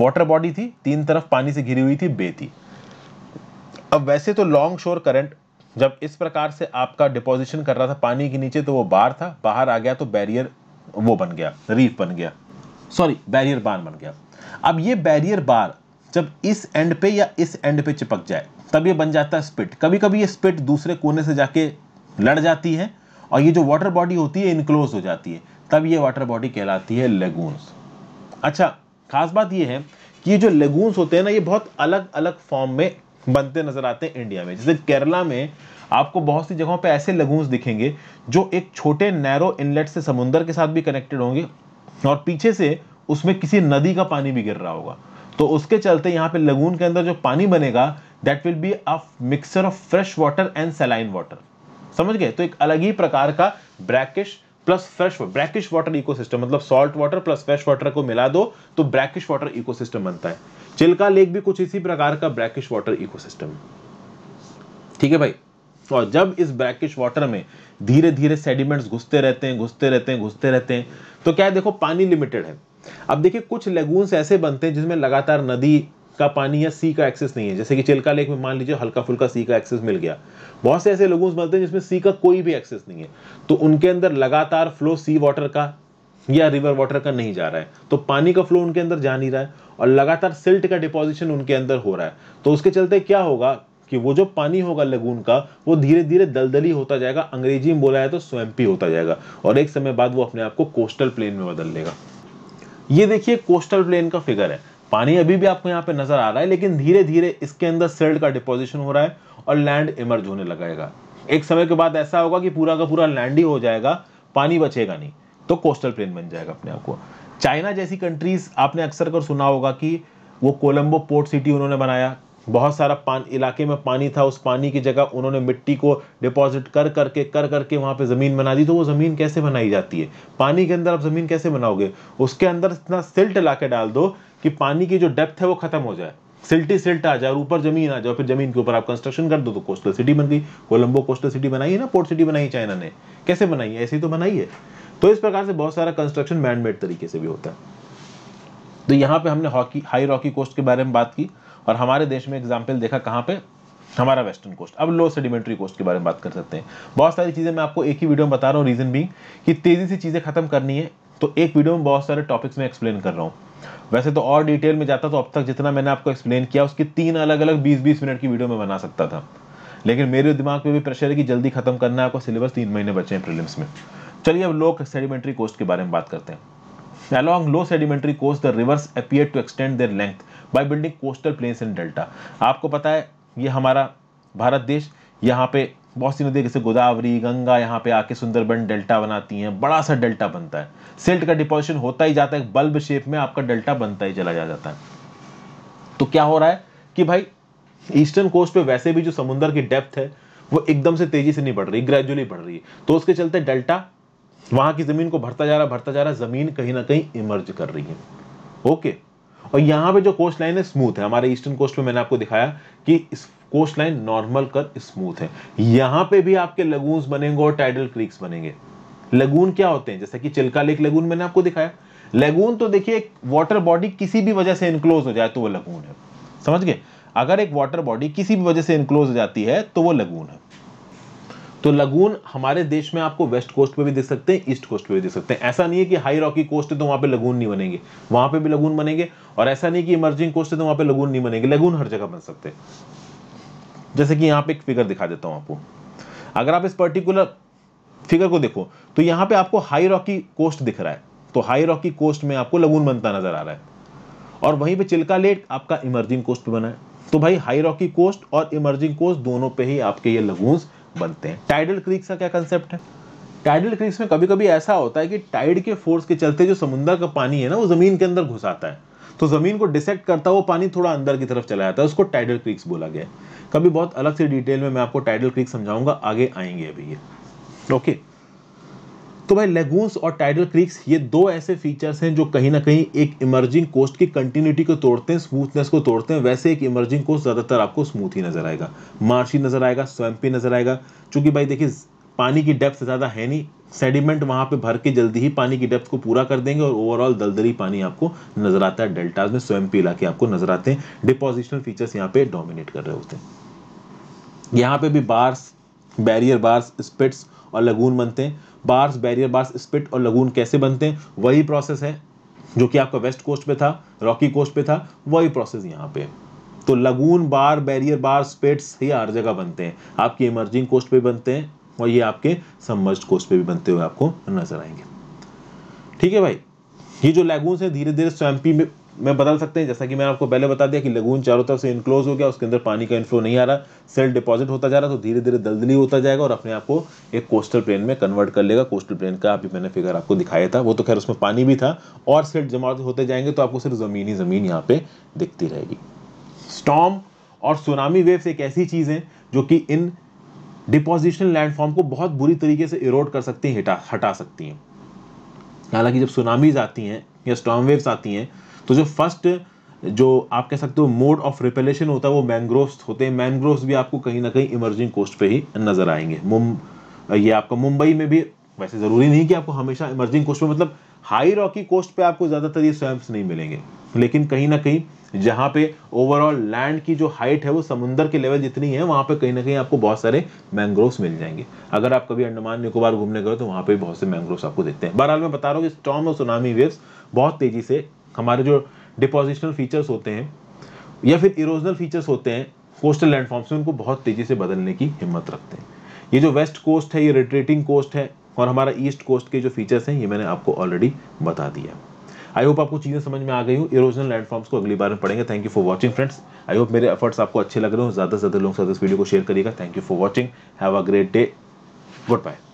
S1: वाटर बॉडी थी तीन तरफ पानी से घिरी हुई थी बे थी अब वैसे तो लॉन्ग शोर करंट जब इस प्रकार से आपका डिपोजिशन कर रहा था पानी के नीचे तो वो बाहर था बाहर आ गया तो बैरियर वो बन गया रीफ बन गया सॉरी बैरियर बार बन गया अब ये बैरियर बार जब इस एंड पे या इस एंड पे चिपक जाए तब ये बन जाता है स्पिट कभी कभी ये स्पिट दूसरे कोने से जाके लड़ जाती है और ये जो वाटर बॉडी होती है इनक्लोज हो जाती है तब ये वाटर बॉडी कहलाती है लेगून्स अच्छा खास बात ये है कि ये जो लेगून्स होते हैं ना ये बहुत अलग अलग फॉर्म में बनते नजर आते हैं इंडिया में जैसे केरला में आपको बहुत सी जगहों पर ऐसे लगूस दिखेंगे जो एक छोटे नैरो इनलेट से समुंदर के साथ भी कनेक्टेड होंगे और पीछे से उसमें किसी नदी का पानी भी गिर रहा होगा तो उसके चलते यहाँ पे लगून के अंदर जो पानी बनेगा that will be a mixer of fresh water and saline water समझ गए तो एक अलग ही प्रकार का brackish plus fresh brackish water ecosystem मतलब salt water plus fresh water को मिला दो तो ब्रैकिश वाटर इकोसिस्टम बनता है चिल्का लेक भी कुछ इसी प्रकार का ब्रैकिश वाटर इकोसिस्टम ठीक है भाई और जब इस ब्रैकिश वाटर में धीरे धीरे सेडिमेंट्स घुसते रहते हैं घुसते रहते हैं घुसते रहते हैं तो क्या है देखो पानी लिमिटेड है अब देखिए कुछ लेगून्स ऐसे बनते हैं जिसमें लगातार नदी का पानी या सी का एक्सेस नहीं है जैसे कि चिल्का लेक में मान लीजिए हल्का फुल्का सी का एक्सेस मिल गया बहुत से ऐसे लेगून्स बनते हैं जिसमें सी का कोई भी एक्सेस नहीं है तो उनके अंदर लगातार फ्लो सी वाटर का या रिवर वाटर का नहीं जा रहा है तो पानी का फ्लो उनके अंदर जा नहीं रहा है और लगातार सिल्ट का डिपोजिशन उनके अंदर हो रहा है तो उसके चलते क्या होगा कि वो जो पानी होगा लगून का वो धीरे धीरे दलदली होता जाएगा अंग्रेजी में बोला है तो स्वयंपी होता जाएगा और एक समय बाद वो अपने आप को कोस्टल प्लेन में बदल लेगा ये देखिए कोस्टल प्लेन का फिगर है पानी अभी भी आपको यहाँ पे नजर आ रहा है लेकिन धीरे धीरे इसके अंदर सिल्ट का डिपोजिशन हो रहा है और लैंड इमर्ज होने लगाएगा एक समय के बाद ऐसा होगा कि पूरा का पूरा लैंड ही हो जाएगा पानी बचेगा नहीं तो कोस्टल प्लेन बन जाएगा अपने आप को चाइना जैसी कंट्रीज आपने अक्सर कर सुना होगा कि वो कोलंबो पोर्ट सिटी उन्होंने बनाया बहुत सारा पान इलाके में पानी था उस पानी की जगह उन्होंने मिट्टी को डिपॉजिट कर करके कर करके कर वहाँ पे ज़मीन बना दी तो वो ज़मीन कैसे बनाई जाती है पानी के अंदर आप ज़मीन कैसे बनाओगे उसके अंदर इतना सिल्ट ला डाल दो कि पानी की जो डेप्थ है वो ख़त्म हो जाए सिल्टी सिल्ट आ जाए और ऊपर जमीन आ जाए फिर जमीन के ऊपर आप कंस्ट्रक्शन कर दो तो कोस्टल सिटी बन गई कोलंबो कोस्टल सिटी बनाई है ना पोर्ट सिटी बनाई चाइना ने कैसे बनाई है ऐसी तो बनाई है तो इस प्रकार से बहुत सारा कंस्ट्रक्शन मैनमेड तरीके से भी होता है तो यहाँ पे हमने हॉकी हाई रॉकी कोस्ट के बारे में बात की और हमारे देश में एग्जाम्पल देखा कहाँ पे हमारा वेस्टर्न कोस्ट अब लो सेडिमेंट्री कोस्ट के बारे में बात कर सकते हैं बहुत सारी चीज़ें मैं आपको एक ही वीडियो में बता रहा हूँ रीज़न भी कि तेज़ी से चीज़ें खत्म करनी है तो एक वीडियो में बहुत सारे टॉपिक्स में एक्सप्लेन कर रहा हूँ वैसे तो और डिटेल में जाता तो अब तक जितना मैंने आपको एक्सप्लेन किया उसकी तीन अलग अलग बीस बीस मिनट की वीडियो में बना सकता था लेकिन मेरे दिमाग में भी प्रेशर है कि जल्दी खत्म करना है आपको सिलेबस तीन महीने बचे हैं प्रिलिम्स में चलिए अब लो सेडिमेंट्री कोस्ट के बारे में बात करते हैं along low sedimentary coast the rivers appear to extend their length by building coastal plains and delta आपको पता है ये हमारा भारत देश यहाँ पे बहुत सी नदियाँ जैसे गोदावरी गंगा यहाँ पे आके सुंदरबन डेल्टा बनाती हैं बड़ा सा डेल्टा बनता है सिल्ट का डिपोजिशन होता ही जाता है बल्ब शेप में आपका डेल्टा बनता ही चला जा जाता है तो क्या हो रहा है कि भाई ईस्टर्न कोस्ट पे वैसे भी जो समुंदर की डेप्थ है वो एकदम से तेजी से नहीं बढ़ रही ग्रेजुअली बढ़ रही है तो उसके चलते डेल्टा वहां की ज़मीन को भरता जा रहा भरता जा रहा ज़मीन कहीं ना कहीं इमर्ज कर रही है ओके और यहां पे जो कोस्ट लाइन है स्मूथ है हमारे ईस्टर्न कोस्ट में मैंने आपको दिखाया कि इस कोस्ट लाइन नॉर्मल कर स्मूथ है यहां पे भी आपके लगून बनेंगे और टाइडल क्रीक्स बनेंगे लगून क्या होते हैं जैसे कि चिल्का लेक लगून मैंने आपको दिखाया लगून तो देखिए एक वाटर बॉडी किसी भी वजह से इनक्लोज हो जाए तो वो लगून है समझ गए अगर एक वाटर बॉडी किसी भी वजह से इनक्लोज हो जाती है तो वो लगून है तो लगून हमारे देश में आपको वेस्ट कोस्ट पे भी देख सकते हैं ईस्ट कोस्ट पे भी देख सकते हैं ऐसा नहीं है कि हाई रॉकी कोस्ट है तो वहां पे लगून नहीं बनेंगे वहां पे भी लगून बनेंगे और ऐसा नहीं कि इमर्जिंग कोस्ट है तो वहां पे लगून नहीं बनेंगे लगून हर जगह बन सकते हैं जैसे कि यहाँ पे एक फिगर दिखा देता हूँ आपको अगर आप इस पर्टिकुलर फिगर को देखो तो यहाँ पे आपको हाई रॉकी कोस्ट दिख रहा है तो हाई रॉकी कोस्ट में आपको लगून बनता नजर आ रहा है और वहीं पे चिल्का लेट आपका इमर्जिंग कोस्ट बना है तो भाई हाई रॉकी कोस्ट और इमर्जिंग कोस्ट दोनों पे ही आपके ये लगून्स बनते हैं टाइडल क्रीक्स का क्या कंसेप्ट है टाइडल क्रीक्स में कभी कभी ऐसा होता है कि टाइड के फोर्स के चलते जो समुंदर का पानी है ना वो ज़मीन के अंदर घुस आता है तो ज़मीन को डिसेक्ट करता है वो पानी थोड़ा अंदर की तरफ चला जाता है उसको टाइडल क्रीक्स बोला गया कभी बहुत अलग से डिटेल में मैं आपको टाइडल क्रीक समझाऊंगा आगे आएंगे अभी ये ओके तो भाई लेगूंस और टाइडल क्रीक्स ये दो ऐसे फीचर्स हैं जो कहीं ना कहीं एक इमर्जिंग कोस्ट की कंटिन्यूटी को तोड़ते हैं स्मूथनेस को तोड़ते हैं वैसे एक इमर्जिंग कोस्ट ज़्यादातर आपको स्मूथ ही नज़र आएगा मार्शी नज़र आएगा स्वैम्पी नज़र आएगा चूंकि भाई देखिए पानी की डेप्थ ज़्यादा है नहीं सेडिमेंट वहाँ पे भर के जल्दी ही पानी की डेप्थ को पूरा कर देंगे और ओवरऑल दलदली पानी आपको नजर आता है डेल्टाज में स्वयंपी इलाके आपको नजर आते हैं डिपोजिशनल फीचर्स यहाँ पे डोमिनेट कर रहे होते हैं यहाँ पे भी बार्स बैरियर बार्स स्पिट्स और लगून बनते हैं बार्स बैरियर बार्स स्पिट और लगून कैसे बनते हैं वही प्रोसेस है जो कि आपका वेस्ट कोस्ट पे था रॉकी कोस्ट पे था वही प्रोसेस यहाँ पे तो लगून बार बैरियर बार स्पिट्स ही हर जगह बनते हैं आपकी इमर्जिंग कोस्ट पे बनते हैं और ये आपके सम्मर्ज कोस्ट पे भी बनते हुए आपको नजर आएंगे ठीक है भाई ये जो लैगून्स हैं धीरे धीरे स्वैम्पी में में बदल सकते हैं जैसा कि मैंने आपको पहले बता दिया कि लगून चारों तरफ से इनक्लोज हो गया उसके अंदर पानी का इनफ्लो नहीं आ रहा सेल डिपॉजिट होता जा रहा तो धीरे धीरे दलदली होता जाएगा और अपने आप को एक कोस्टल प्लेन में कन्वर्ट कर लेगा कोस्टल प्लेन का अभी मैंने फिगर आपको दिखाया था वो तो खैर उसमें पानी भी था और सेल जमा होते जाएंगे तो आपको सिर्फ ज़मीन ही ज़मीन यहाँ पे दिखती रहेगी स्टॉम और सुनामी वेव्स एक ऐसी चीज़ है जो कि इन डिपोजिशनल लैंडफॉर्म को बहुत बुरी तरीके से इरोड कर सकती हैं हटा हटा सकती हैं हालांकि जब सुनामीज आती हैं या स्टॉम वेव्स आती हैं तो जो फर्स्ट जो आप कह सकते हो मोड ऑफ रिपेलेशन होता है वो मैनग्रोव्स होते हैं मैनग्रोव्स भी आपको कहीं ना कहीं इमर्जिंग कोस्ट पे ही नजर आएंगे मुम ये आपका मुंबई में भी वैसे ज़रूरी नहीं कि आपको हमेशा इमर्जिंग कोस्ट पे मतलब हाई रॉकी कोस्ट पे आपको ज़्यादातर ये स्वैम्प नहीं मिलेंगे लेकिन कहीं ना कहीं जहाँ पे ओवरऑल लैंड की जो हाइट है वो समुंदर के लेवल जितनी है वहाँ पे कहीं ना कहीं आपको बहुत सारे मैंग्रोव्स मिल जाएंगे अगर आप कभी अंडमान निकोबार घूमने गए तो वहाँ पे बहुत से मैंग्रोव्स आपको देखते हैं बहरहाल मैं बता रहा हूँ कि स्टॉम और सुनामी वेव्स बहुत तेजी से हमारे जो डिपोजिशनल फीचर्स होते हैं या फिर इरोजनल फीचर्स होते हैं कोस्टल लैंडफॉर्म्स में उनको बहुत तेज़ी से बदलने की हिम्मत रखते हैं ये जो वेस्ट कोस्ट है ये रिट्रेटिंग कोस्ट है और हमारा ईस्ट कोस्ट के जो फीचर्स हैं ये मैंने आपको ऑलरेडी बता दिया आई होप आपको चीज़ें समझ में आ गई हूँ इरोजनल लैंडफॉर्म्स को अगली बार में पढ़ेंगे thank you for watching friends I hope मेरे एफर्ट्स आपको अच्छे लग रहे हो ज़्यादा से ज़्यादा लोगों के साथ इस वीडियो को शेयर करिएगा thank you for watching have a great day good bye